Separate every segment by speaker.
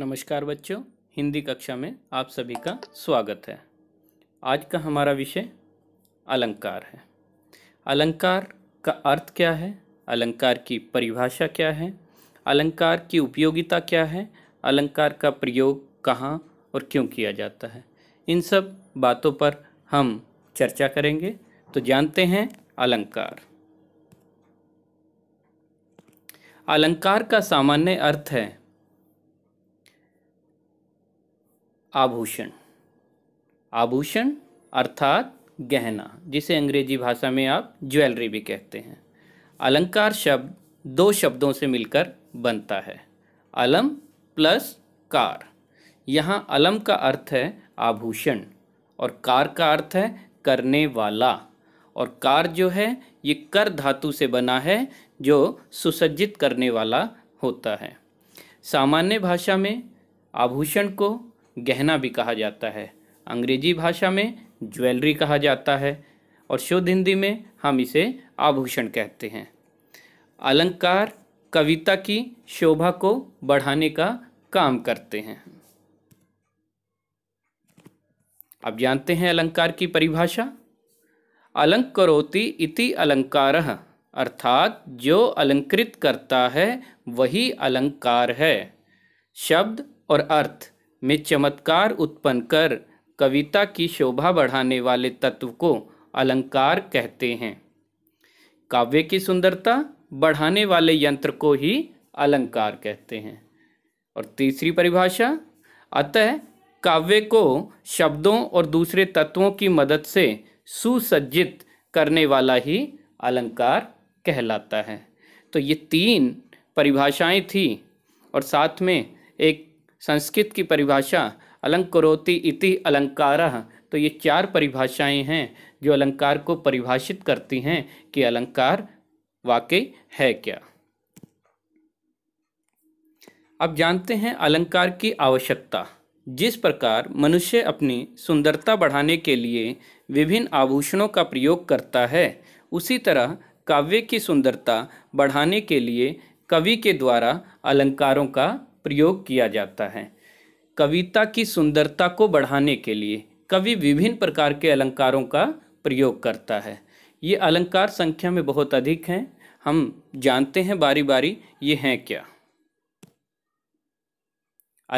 Speaker 1: नमस्कार बच्चों हिंदी कक्षा में आप सभी का स्वागत है आज का हमारा विषय अलंकार है अलंकार का अर्थ क्या है अलंकार की परिभाषा क्या है अलंकार की उपयोगिता क्या है अलंकार का प्रयोग कहाँ और क्यों किया जाता है इन सब बातों पर हम चर्चा करेंगे तो जानते हैं अलंकार अलंकार का सामान्य अर्थ है आभूषण आभूषण अर्थात गहना जिसे अंग्रेजी भाषा में आप ज्वेलरी भी कहते हैं अलंकार शब्द दो शब्दों से मिलकर बनता है अलम प्लस कार यहाँ अलम का अर्थ है आभूषण और कार का अर्थ है करने वाला और कार जो है ये कर धातु से बना है जो सुसज्जित करने वाला होता है सामान्य भाषा में आभूषण को गहना भी कहा जाता है अंग्रेजी भाषा में ज्वेलरी कहा जाता है और शुद्ध हिंदी में हम इसे आभूषण कहते हैं अलंकार कविता की शोभा को बढ़ाने का काम करते हैं अब जानते हैं अलंकार की परिभाषा अलंकरोति इति अलंकार अर्थात जो अलंकृत करता है वही अलंकार है शब्द और अर्थ में चमत्कार उत्पन्न कर कविता की शोभा बढ़ाने वाले तत्व को अलंकार कहते हैं काव्य की सुंदरता बढ़ाने वाले यंत्र को ही अलंकार कहते हैं और तीसरी परिभाषा अतः काव्य को शब्दों और दूसरे तत्वों की मदद से सुसज्जित करने वाला ही अलंकार कहलाता है तो ये तीन परिभाषाएं थी और साथ में एक संस्कृत की परिभाषा अलंकरोति इति अलंकार तो ये चार परिभाषाएं हैं जो अलंकार को परिभाषित करती हैं कि अलंकार वाकई है क्या अब जानते हैं अलंकार की आवश्यकता जिस प्रकार मनुष्य अपनी सुंदरता बढ़ाने के लिए विभिन्न आभूषणों का प्रयोग करता है उसी तरह काव्य की सुंदरता बढ़ाने के लिए कवि के द्वारा अलंकारों का प्रयोग किया जाता है कविता की सुंदरता को बढ़ाने के लिए कवि विभिन्न प्रकार के अलंकारों का प्रयोग करता है ये अलंकार संख्या में बहुत अधिक हैं हम जानते हैं बारी बारी ये हैं क्या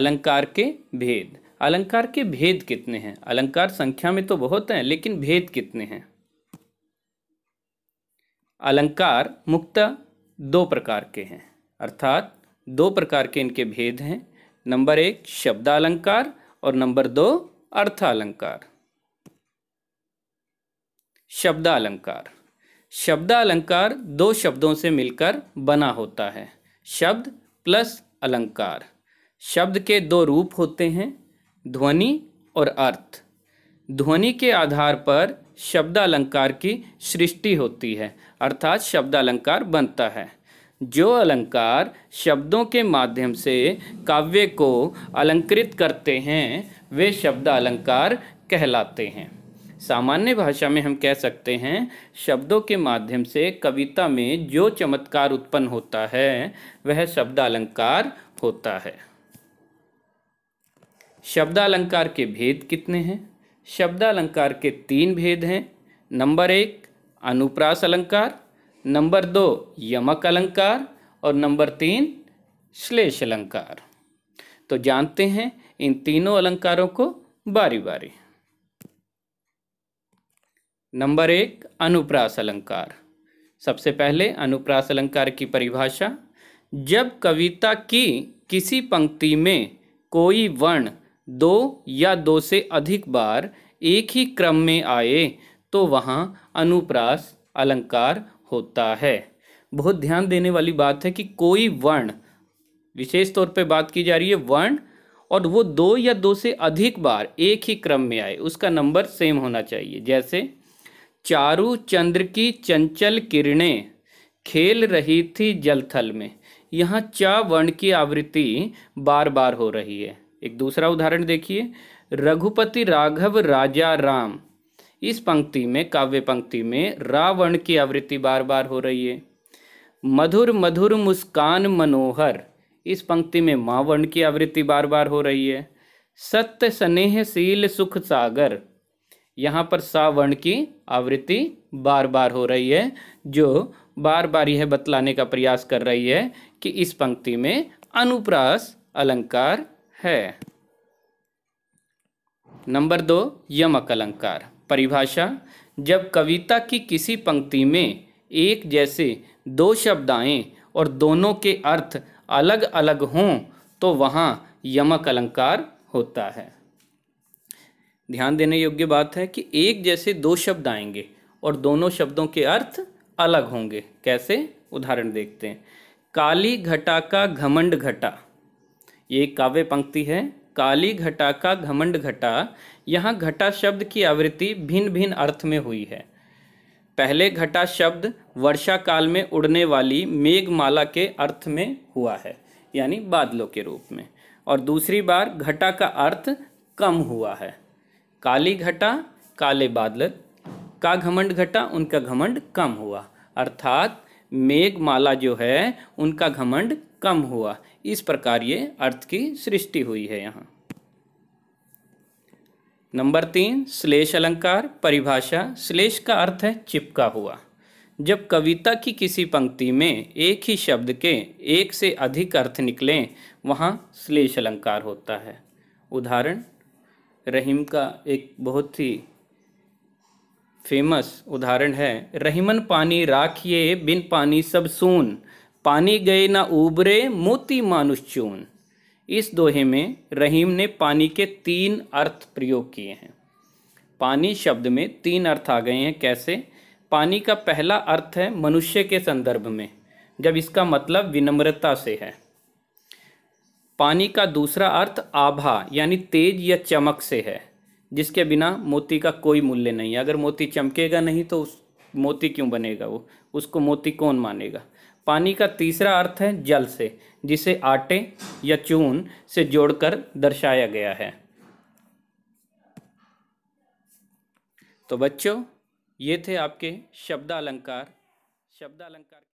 Speaker 1: अलंकार के भेद अलंकार के भेद कितने हैं अलंकार संख्या में तो बहुत हैं लेकिन भेद कितने हैं अलंकार मुक्त दो प्रकार के हैं अर्थात दो प्रकार के इनके भेद हैं नंबर एक शब्दालंकार और नंबर दो अर्थालंकार शब्दालंकार शब्दालंकार दो शब्दों से मिलकर बना होता है शब्द प्लस अलंकार शब्द के दो रूप होते हैं ध्वनि और अर्थ ध्वनि के आधार पर शब्दालंकार की सृष्टि होती है अर्थात शब्दालंकार बनता है जो अलंकार शब्दों के माध्यम से काव्य को अलंकृत करते हैं वे शब्द अलंकार कहलाते हैं सामान्य भाषा में हम कह सकते हैं शब्दों के माध्यम से कविता में जो चमत्कार उत्पन्न होता है वह शब्द अलंकार होता है शब्द अलंकार के भेद कितने हैं शब्द अलंकार के तीन भेद हैं नंबर एक अनुप्रास अलंकार नंबर दो यमक अलंकार और नंबर तीन श्लेष अलंकार तो जानते हैं इन तीनों अलंकारों को बारी बारी नंबर एक अनुप्रास अलंकार सबसे पहले अनुप्रास अलंकार की परिभाषा जब कविता की किसी पंक्ति में कोई वर्ण दो या दो से अधिक बार एक ही क्रम में आए तो वहाँ अनुप्रास अलंकार होता है बहुत ध्यान देने वाली बात है कि कोई वर्ण विशेष तौर पे बात की जा रही है वर्ण और वो दो या दो से अधिक बार एक ही क्रम में आए उसका नंबर सेम होना चाहिए जैसे चारू चंद्र की चंचल किरणें खेल रही थी जलथल में यहाँ चा वर्ण की आवृत्ति बार बार हो रही है एक दूसरा उदाहरण देखिए रघुपति राघव राजा राम इस पंक्ति में काव्य पंक्ति में रावण की आवृत्ति बार बार हो रही है मधुर मधुर मुस्कान मनोहर इस पंक्ति में मावण की आवृत्ति बार बार हो रही है सत्य स्नेहशील सुख सागर यहाँ पर सावर्ण की आवृत्ति बार बार हो रही है जो बार बार यह बतलाने का प्रयास कर रही है कि इस पंक्ति में अनुप्रास अलंकार है नंबर दो यमक अलंकार परिभाषा जब कविता की किसी पंक्ति में एक जैसे दो शब्द आएँ और दोनों के अर्थ अलग अलग हों तो वहाँ यमक अलंकार होता है ध्यान देने योग्य बात है कि एक जैसे दो शब्द आएंगे और दोनों शब्दों के अर्थ अलग होंगे कैसे उदाहरण देखते हैं काली घटा का घमंड घटा ये काव्य पंक्ति है काली घटा का घमंड घटा यहाँ घटा शब्द की आवृत्ति भिन्न भिन्न अर्थ में हुई है पहले घटा शब्द वर्षा काल में उड़ने वाली मेघमाला के अर्थ में हुआ है यानी बादलों के रूप में और दूसरी बार घटा का अर्थ कम हुआ है काली घटा काले बादल का घमंड घटा उनका घमंड कम हुआ अर्थात मेघमाला जो है उनका घमंड कम हुआ इस प्रकार ये अर्थ की सृष्टि हुई है यहाँ नंबर तीन श्लेष अलंकार परिभाषा श्लेष का अर्थ है चिपका हुआ जब कविता की किसी पंक्ति में एक ही शब्द के एक से अधिक अर्थ निकलें वहाँ श्लेष अलंकार होता है उदाहरण रहीम का एक बहुत ही फेमस उदाहरण है रहीमन पानी राखिए बिन पानी सब सून पानी गए ना उबरे मोती मानुष चून इस दोहे में रहीम ने पानी के तीन अर्थ प्रयोग किए हैं पानी शब्द में तीन अर्थ आ गए हैं कैसे पानी का पहला अर्थ है मनुष्य के संदर्भ में जब इसका मतलब विनम्रता से है पानी का दूसरा अर्थ आभा यानी तेज या चमक से है जिसके बिना मोती का कोई मूल्य नहीं है अगर मोती चमकेगा नहीं तो उस मोती क्यों बनेगा वो उसको मोती कौन मानेगा पानी का तीसरा अर्थ है जल से जिसे आटे या चून से जोड़कर दर्शाया गया है तो बच्चों ये थे आपके शब्द अलंकार शब्द अलंकार